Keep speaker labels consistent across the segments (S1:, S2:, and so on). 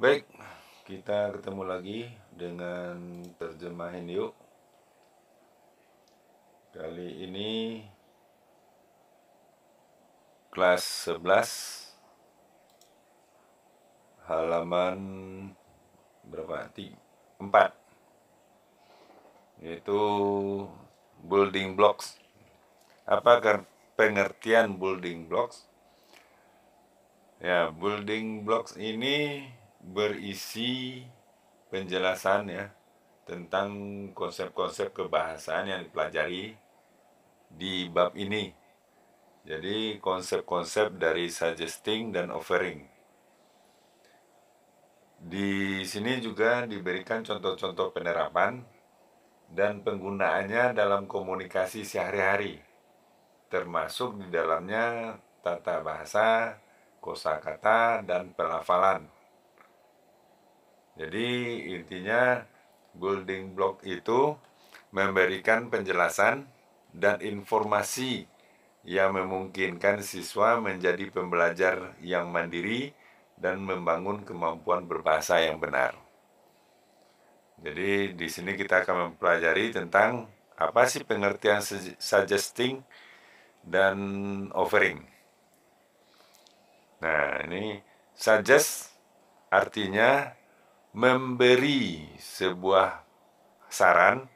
S1: Baik, kita ketemu lagi dengan terjemahin yuk. Kali ini kelas 11 halaman berapa? 4 yaitu building blocks. Apa pengertian building blocks? Ya, building blocks ini berisi penjelasan ya tentang konsep-konsep kebahasaan yang dipelajari di bab ini. Jadi konsep-konsep dari suggesting dan offering. Di sini juga diberikan contoh-contoh penerapan dan penggunaannya dalam komunikasi sehari-hari, termasuk di dalamnya tata bahasa, kosakata, dan pelafalan. Jadi intinya building block itu memberikan penjelasan dan informasi yang memungkinkan siswa menjadi pembelajar yang mandiri dan membangun kemampuan berbahasa yang benar. Jadi di sini kita akan mempelajari tentang apa sih pengertian suggesting dan offering. Nah, ini suggest artinya memberi sebuah saran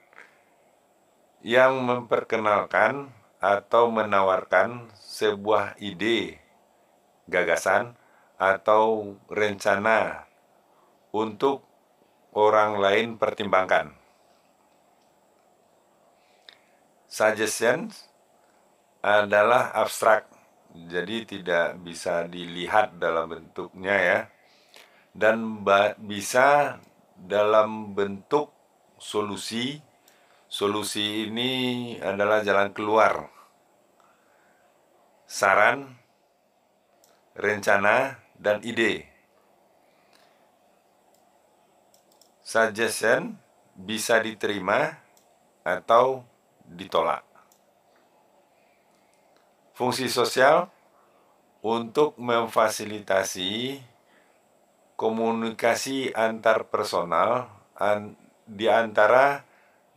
S1: yang memperkenalkan atau menawarkan sebuah ide, gagasan, atau rencana untuk orang lain pertimbangkan. Suggestions adalah abstrak, jadi tidak bisa dilihat dalam bentuknya ya dan bisa dalam bentuk solusi. Solusi ini adalah jalan keluar. Saran, rencana, dan ide. Suggestion bisa diterima atau ditolak. Fungsi sosial untuk memfasilitasi komunikasi antar personal an, di antara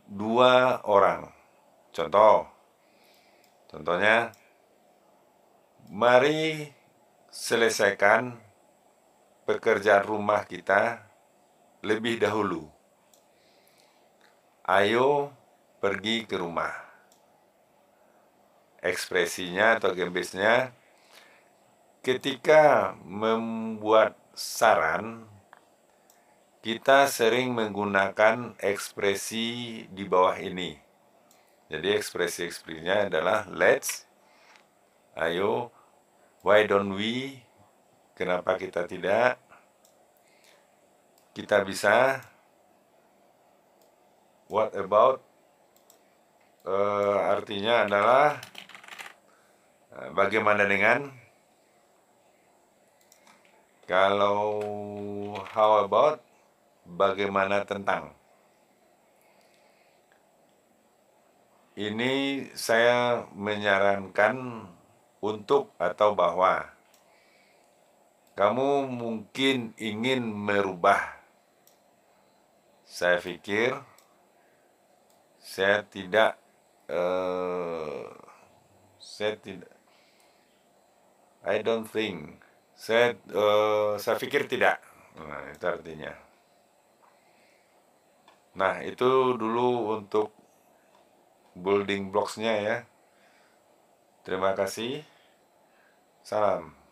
S1: dua orang. Contoh, contohnya, mari selesaikan pekerjaan rumah kita lebih dahulu. Ayo pergi ke rumah. Ekspresinya atau gembesnya ketika membuat saran, kita sering menggunakan ekspresi di bawah ini. Jadi ekspresi-ekspresinya adalah let's, ayo, why don't we, kenapa kita tidak, kita bisa, what about, uh, artinya adalah uh, bagaimana dengan kalau how about bagaimana tentang? Ini saya menyarankan untuk atau bahwa kamu mungkin ingin merubah. Saya pikir saya tidak uh, saya tidak I don't think saya uh, saya pikir tidak. Nah, itu artinya. Nah, itu dulu untuk building blocks-nya ya. Terima kasih. Salam.